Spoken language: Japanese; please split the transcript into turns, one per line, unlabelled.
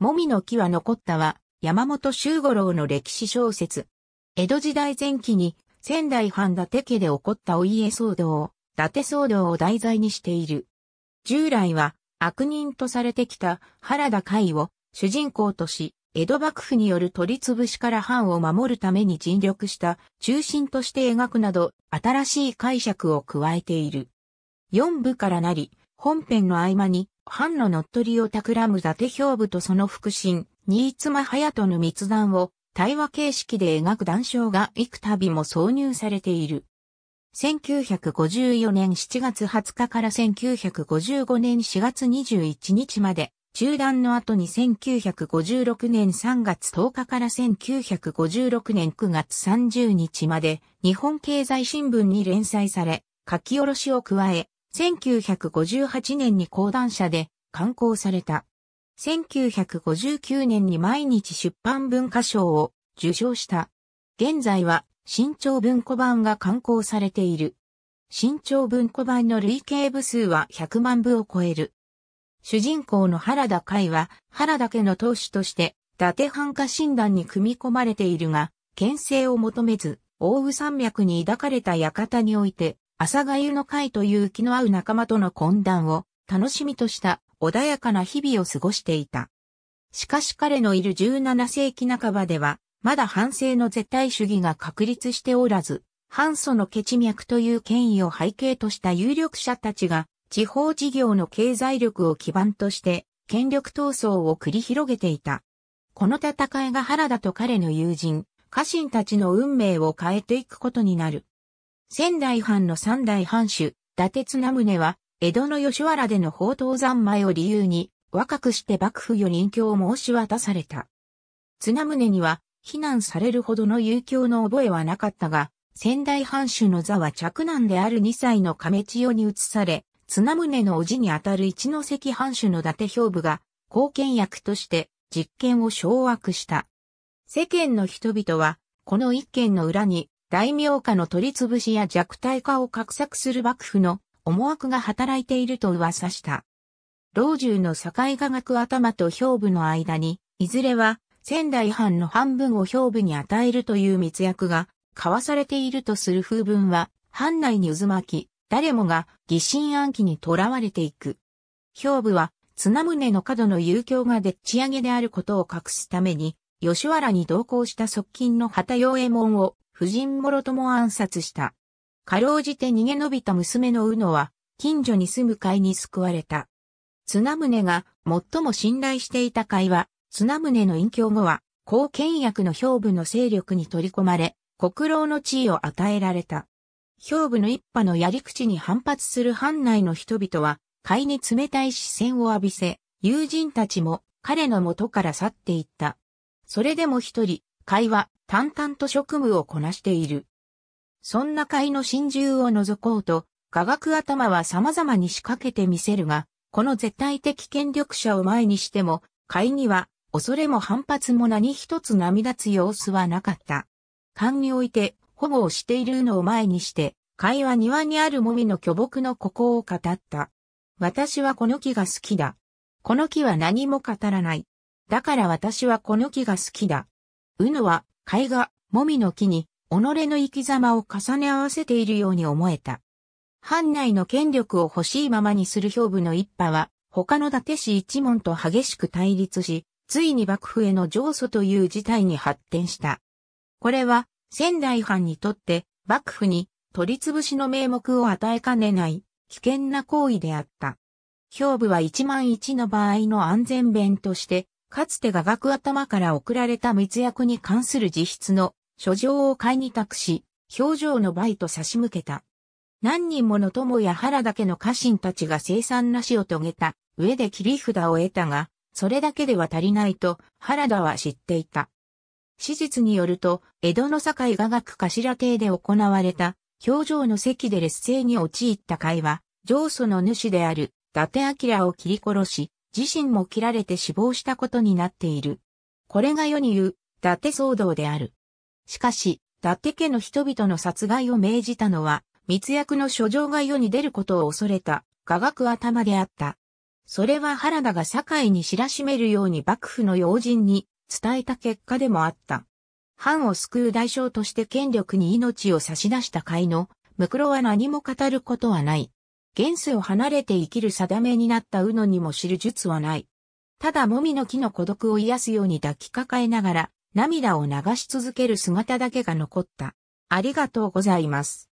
もみの木は残ったは、山本周五郎の歴史小説。江戸時代前期に、仙台藩伊達家で起こったお家騒動、伊達騒動を題材にしている。従来は、悪人とされてきた原田海を主人公とし、江戸幕府による取り潰しから藩を守るために尽力した中心として描くなど、新しい解釈を加えている。四部からなり、本編の合間に藩の乗っ取りを企む伊達兵部とその腹心、新妻隼人の密談を対話形式で描く談笑が幾度も挿入されている。1954年7月20日から1955年4月21日まで、中断の後に1956年3月10日から1956年9月30日まで、日本経済新聞に連載され、書き下ろしを加え、1958年に講談社で刊行された。1959年に毎日出版文化賞を受賞した。現在は新潮文庫版が刊行されている。新潮文庫版の累計部数は100万部を超える。主人公の原田海は原田家の当主として伊達藩家診断に組み込まれているが、牽制を求めず、奥羽山脈に抱かれた館において朝がゆの会という気の合う仲間との懇談を楽しみとした穏やかな日々を過ごしていた。しかし彼のいる17世紀半ばでは、まだ反省の絶対主義が確立しておらず、反祖のケチ脈という権威を背景とした有力者たちが、地方事業の経済力を基盤として、権力闘争を繰り広げていた。この戦いが原田と彼の友人、家臣たちの運命を変えていくことになる。仙台藩の三代藩主、伊達綱宗は、江戸の吉原での宝刀三昧を理由に、若くして幕府与人教を申し渡された。綱宗には、非難されるほどの遊興の覚えはなかったが、仙台藩主の座は嫡男である2歳の亀千代に移され、綱宗の叔父にあたる一関藩主の伊達兵部が、貢献役として実権を掌握した。世間の人々は、この一件の裏に大名家の取り潰しや弱体化を画策する幕府の思惑が働いていると噂した。老中の境科学頭と兵部の間に、いずれは仙台藩の半分を兵部に与えるという密約が交わされているとする風文は、藩内に渦巻き、誰もが疑心暗鬼に囚われていく。兵部は、綱宗の角の遊興がでっち上げであることを隠すために、吉原に同行した側近の旗用衛門を夫人諸とも暗殺した。かろうじて逃げ延びた娘のうのは、近所に住む会に救われた。綱宗が最も信頼していた会は、綱宗の隠居後は、後見役の兵部の勢力に取り込まれ、国老の地位を与えられた。兵部の一派のやり口に反発する藩内の人々は、会に冷たい視線を浴びせ、友人たちも彼の元から去っていった。それでも一人、会は淡々と職務をこなしている。そんな会の真珠を覗こうと、科学頭は様々に仕掛けてみせるが、この絶対的権力者を前にしても、会には恐れも反発も何一つ波立つ様子はなかった。勘において保護をしているのを前にして、会は庭にあるもみの巨木のここを語った。私はこの木が好きだ。この木は何も語らない。だから私はこの木が好きだ。うぬは絵画、もみの木に、己の生き様を重ね合わせているように思えた。藩内の権力を欲しいままにする兵部の一派は、他の伊達氏一門と激しく対立し、ついに幕府への上訴という事態に発展した。これは、仙台藩にとって、幕府に取り潰しの名目を与えかねない、危険な行為であった。兵部は一万一の場合の安全弁として、かつて画学頭から送られた密約に関する自筆の書状を買いに託し、表情の倍と差し向けた。何人もの友や原だけの家臣たちが生産なしを遂げた上で切り札を得たが、それだけでは足りないと原田は知っていた。史実によると、江戸の堺雅楽頭邸で行われた、表情の席で劣勢に陥った会は、上祖の主である伊達明を切り殺し、自身も切られて死亡したことになっている。これが世に言う、伊達騒動である。しかし、伊達家の人々の殺害を命じたのは、密約の書状が世に出ることを恐れた、雅楽頭であった。それは原田が堺に知らしめるように幕府の要人に伝えた結果でもあった。藩を救う代償として権力に命を差し出した会の、ムくは何も語ることはない。現世を離れて生きる定めになったうのにも知る術はない。ただもみの木の孤独を癒すように抱きかかえながら、涙を流し続ける姿だけが残った。ありがとうございます。